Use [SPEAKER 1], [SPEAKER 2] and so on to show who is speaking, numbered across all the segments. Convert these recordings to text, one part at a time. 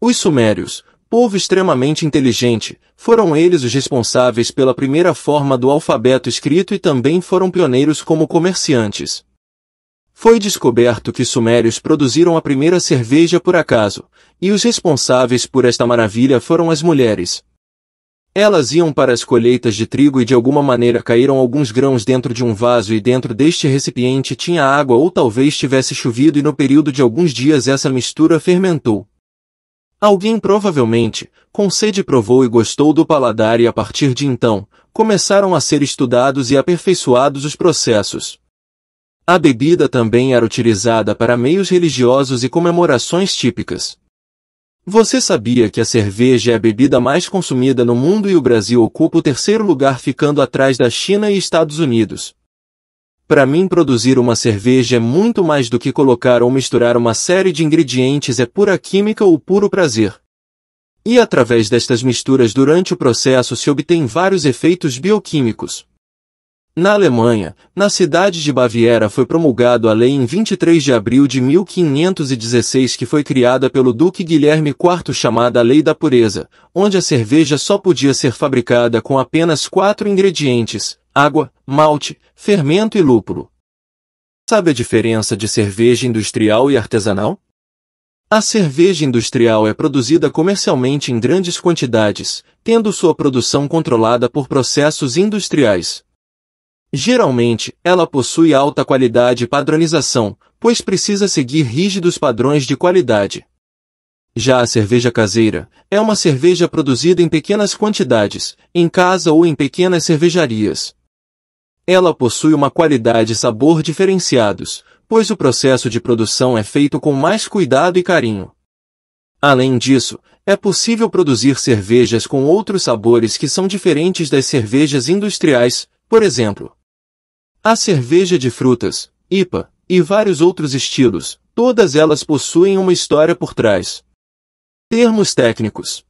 [SPEAKER 1] Os sumérios, povo extremamente inteligente, foram eles os responsáveis pela primeira forma do alfabeto escrito e também foram pioneiros como comerciantes. Foi descoberto que sumérios produziram a primeira cerveja por acaso, e os responsáveis por esta maravilha foram as mulheres. Elas iam para as colheitas de trigo e de alguma maneira caíram alguns grãos dentro de um vaso e dentro deste recipiente tinha água ou talvez tivesse chovido e no período de alguns dias essa mistura fermentou. Alguém provavelmente, com sede provou e gostou do paladar e a partir de então, começaram a ser estudados e aperfeiçoados os processos. A bebida também era utilizada para meios religiosos e comemorações típicas. Você sabia que a cerveja é a bebida mais consumida no mundo e o Brasil ocupa o terceiro lugar ficando atrás da China e Estados Unidos? Para mim produzir uma cerveja é muito mais do que colocar ou misturar uma série de ingredientes é pura química ou puro prazer. E através destas misturas durante o processo se obtém vários efeitos bioquímicos. Na Alemanha, na cidade de Baviera foi promulgado a lei em 23 de abril de 1516 que foi criada pelo Duque Guilherme IV chamada Lei da Pureza, onde a cerveja só podia ser fabricada com apenas quatro ingredientes, água, malte, fermento e lúpulo. Sabe a diferença de cerveja industrial e artesanal? A cerveja industrial é produzida comercialmente em grandes quantidades, tendo sua produção controlada por processos industriais. Geralmente, ela possui alta qualidade e padronização, pois precisa seguir rígidos padrões de qualidade. Já a cerveja caseira é uma cerveja produzida em pequenas quantidades, em casa ou em pequenas cervejarias. Ela possui uma qualidade e sabor diferenciados, pois o processo de produção é feito com mais cuidado e carinho. Além disso, é possível produzir cervejas com outros sabores que são diferentes das cervejas industriais, por exemplo. A cerveja de frutas, IPA, e vários outros estilos, todas elas possuem uma história por trás. Termos técnicos.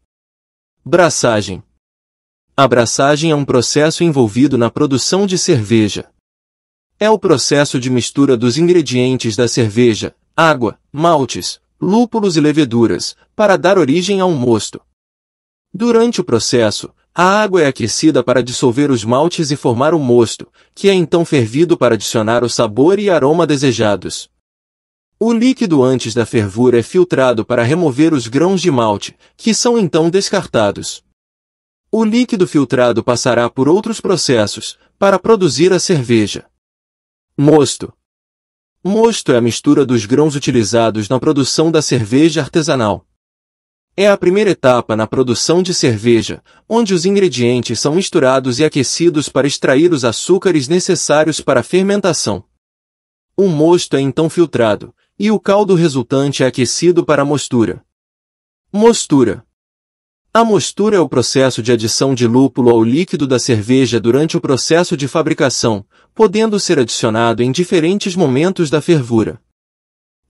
[SPEAKER 1] Braçagem. A abraçagem é um processo envolvido na produção de cerveja. É o processo de mistura dos ingredientes da cerveja, água, maltes, lúpulos e leveduras, para dar origem a um mosto. Durante o processo, a água é aquecida para dissolver os maltes e formar o mosto, que é então fervido para adicionar o sabor e aroma desejados. O líquido antes da fervura é filtrado para remover os grãos de malte, que são então descartados. O líquido filtrado passará por outros processos para produzir a cerveja. Mosto. Mosto é a mistura dos grãos utilizados na produção da cerveja artesanal. É a primeira etapa na produção de cerveja, onde os ingredientes são misturados e aquecidos para extrair os açúcares necessários para a fermentação. O mosto é então filtrado, e o caldo resultante é aquecido para a mostura. Mostura a mostura é o processo de adição de lúpulo ao líquido da cerveja durante o processo de fabricação, podendo ser adicionado em diferentes momentos da fervura.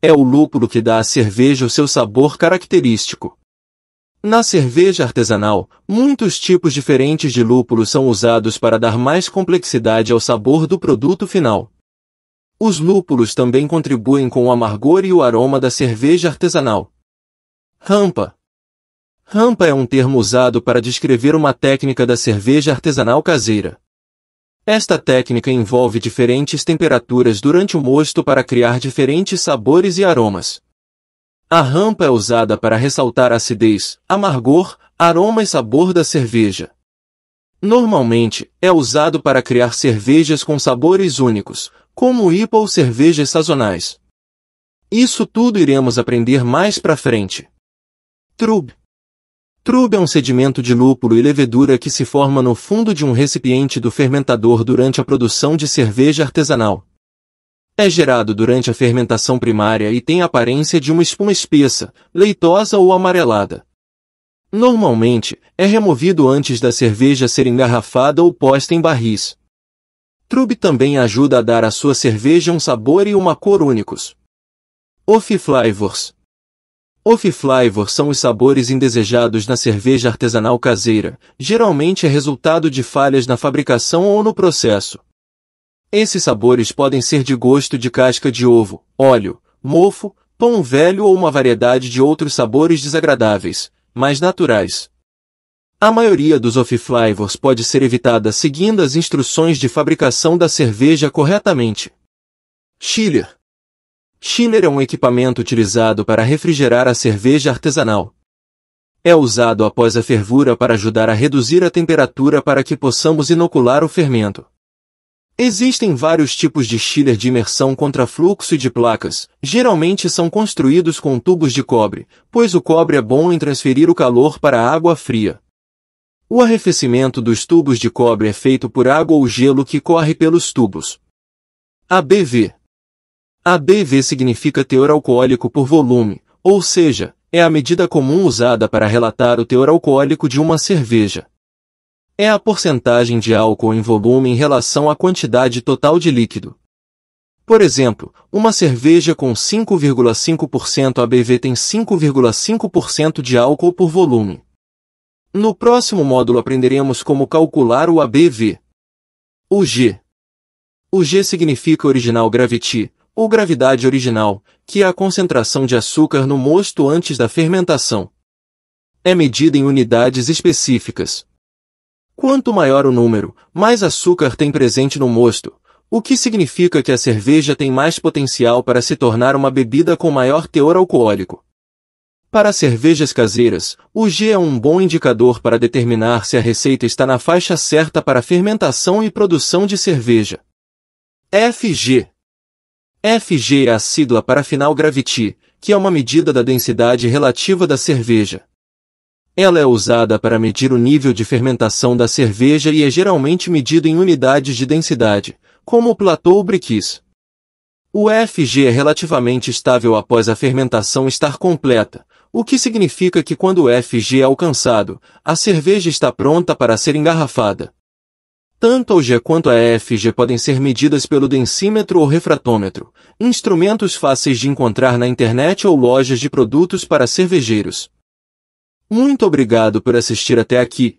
[SPEAKER 1] É o lúpulo que dá à cerveja o seu sabor característico. Na cerveja artesanal, muitos tipos diferentes de lúpulo são usados para dar mais complexidade ao sabor do produto final. Os lúpulos também contribuem com o amargor e o aroma da cerveja artesanal. Rampa Rampa é um termo usado para descrever uma técnica da cerveja artesanal caseira. Esta técnica envolve diferentes temperaturas durante o mosto para criar diferentes sabores e aromas. A rampa é usada para ressaltar a acidez, amargor, aroma e sabor da cerveja. Normalmente, é usado para criar cervejas com sabores únicos, como IPA ou cervejas sazonais. Isso tudo iremos aprender mais para frente. Trub Trube é um sedimento de lúpulo e levedura que se forma no fundo de um recipiente do fermentador durante a produção de cerveja artesanal. É gerado durante a fermentação primária e tem a aparência de uma espuma espessa, leitosa ou amarelada. Normalmente, é removido antes da cerveja ser engarrafada ou posta em barris. Trube também ajuda a dar à sua cerveja um sabor e uma cor únicos. Off flavors Off flavor são os sabores indesejados na cerveja artesanal caseira, geralmente é resultado de falhas na fabricação ou no processo. Esses sabores podem ser de gosto de casca de ovo, óleo, mofo, pão velho ou uma variedade de outros sabores desagradáveis, mas naturais. A maioria dos off-flavors pode ser evitada seguindo as instruções de fabricação da cerveja corretamente. Chiller Chiller é um equipamento utilizado para refrigerar a cerveja artesanal. É usado após a fervura para ajudar a reduzir a temperatura para que possamos inocular o fermento. Existem vários tipos de chiller de imersão contra fluxo e de placas, geralmente são construídos com tubos de cobre, pois o cobre é bom em transferir o calor para a água fria. O arrefecimento dos tubos de cobre é feito por água ou gelo que corre pelos tubos. A BV ABV significa teor alcoólico por volume, ou seja, é a medida comum usada para relatar o teor alcoólico de uma cerveja. É a porcentagem de álcool em volume em relação à quantidade total de líquido. Por exemplo, uma cerveja com 5,5% ABV tem 5,5% de álcool por volume. No próximo módulo aprenderemos como calcular o ABV. O G. O G significa original gravity, ou gravidade original, que é a concentração de açúcar no mosto antes da fermentação. É medida em unidades específicas. Quanto maior o número, mais açúcar tem presente no mosto, o que significa que a cerveja tem mais potencial para se tornar uma bebida com maior teor alcoólico. Para cervejas caseiras, o G é um bom indicador para determinar se a receita está na faixa certa para fermentação e produção de cerveja. FG FG é a sigla para Final Gravity, que é uma medida da densidade relativa da cerveja. Ela é usada para medir o nível de fermentação da cerveja e é geralmente medida em unidades de densidade, como o platô ou briquis. O FG é relativamente estável após a fermentação estar completa, o que significa que quando o FG é alcançado, a cerveja está pronta para ser engarrafada. Tanto o G quanto a EFG podem ser medidas pelo densímetro ou refratômetro, instrumentos fáceis de encontrar na internet ou lojas de produtos para cervejeiros. Muito obrigado por assistir até aqui.